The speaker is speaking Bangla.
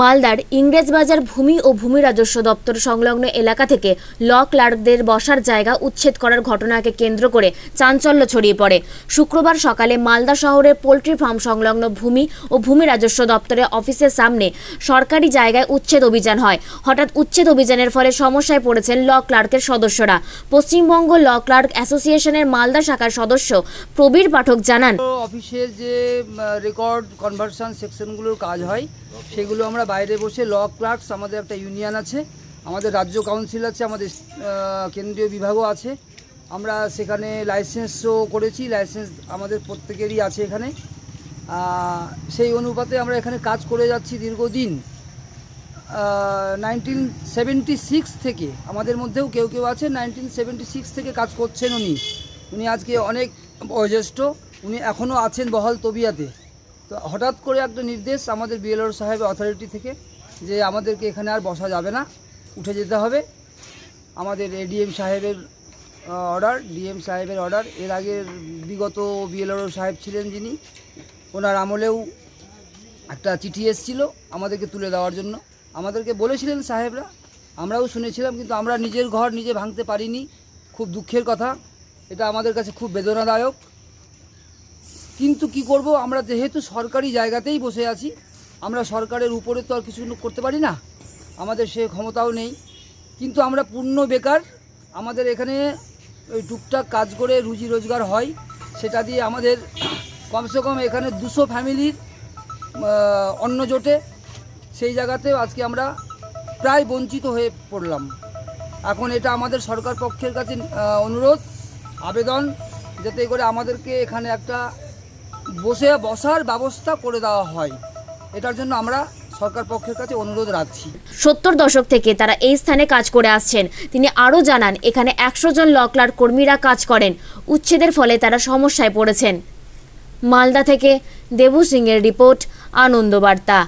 মালদার ইংরেজবাজার ভূমি ও ভূমি রাজস্ব দপ্তর সংলগ্ন এলাকা থেকে ল ক্লার্কদের বসার জায়গা উচ্ছেদ করার ঘটনাকে কেন্দ্র করে চাঞ্চল্য ছড়িয়ে পড়ে শুক্রবার সকালে মালদা শহরের পোলট্রি ফার্ম সংলগ্ন ভূমি ও ভূমি রাজস্ব দপ্তরের অফিসের সামনে সরকারি জায়গায় উচ্ছেদ অভিযান হয় হঠাৎ উচ্ছেদ অভিযানের ফলে সমস্যায় পড়েছেন ল ক্লার্কের সদস্যরা পশ্চিমবঙ্গ ল ক্লার্ক অ্যাসোসিয়েশনের মালদা শাখার সদস্য প্রবীর পাঠক জানান অফিসে যে রেকর্ড কনভার্সন সেকশনগুলোর কাজ হয় সেগুলো আমরা বাইরে বসে ল ক্লার্কস আমাদের একটা ইউনিয়ন আছে আমাদের রাজ্য কাউন্সিল আছে আমাদের কেন্দ্রীয় বিভাগও আছে আমরা সেখানে লাইসেন্সও করেছি লাইসেন্স আমাদের প্রত্যেকেরই আছে এখানে সেই অনুপাতে আমরা এখানে কাজ করে যাচ্ছি দীর্ঘদিন নাইনটিন সেভেন্টি সিক্স থেকে আমাদের মধ্যেও কেউ কেউ আছে নাইনটিন সেভেন্টি সিক্স থেকে কাজ করছেন উনি উনি আজকে অনেক বয়োজ্যেষ্ঠ উনি এখনও আছেন বহাল তবিয়াতে তো হঠাৎ করে একটা নির্দেশ আমাদের বিএলও সাহেব অথরিটি থেকে যে আমাদেরকে এখানে আর বসা যাবে না উঠে যেতে হবে আমাদের এডিএম সাহেবের অর্ডার ডিএম সাহেবের অর্ডার এর আগের বিগত বিএলও সাহেব ছিলেন যিনি ওনার আমলেও একটা চিঠি এসছিল আমাদেরকে তুলে দেওয়ার জন্য আমাদেরকে বলেছিলেন সাহেবরা আমরাও শুনেছিলাম কিন্তু আমরা নিজের ঘর নিজে ভাঙতে পারিনি খুব দুঃখের কথা এটা আমাদের কাছে খুব বেদনাদায়ক কিন্তু কি করব আমরা যেহেতু সরকারি জায়গাতেই বসে আছি আমরা সরকারের উপরে তো আর কিছু করতে পারি না আমাদের সে ক্ষমতাও নেই কিন্তু আমরা পূর্ণ বেকার আমাদের এখানে ওই টুকটাক কাজ করে রুজি রোজগার হয় সেটা দিয়ে আমাদের কমসে কম এখানে দুশো ফ্যামিলির অন্য জোটে সেই জায়গাতেও আজকে আমরা প্রায় বঞ্চিত হয়ে পড়লাম এখন এটা আমাদের সরকার পক্ষের কাছে অনুরোধ আবেদন যাতে করে আমাদেরকে এখানে একটা বসে বসার ব্যবস্থা করে দেওয়া হয় এটার জন্য আমরা সরকার পক্ষের কাছে অনুরোধ রাখছি সত্তর দশক থেকে তারা এই স্থানে কাজ করে আসছেন তিনি আরও জানান এখানে একশো জন লকলার কর্মীরা কাজ করেন উচ্ছেদের ফলে তারা সমস্যায় পড়েছেন মালদা থেকে দেবু সিংয়ের রিপোর্ট আনন্দবার্তা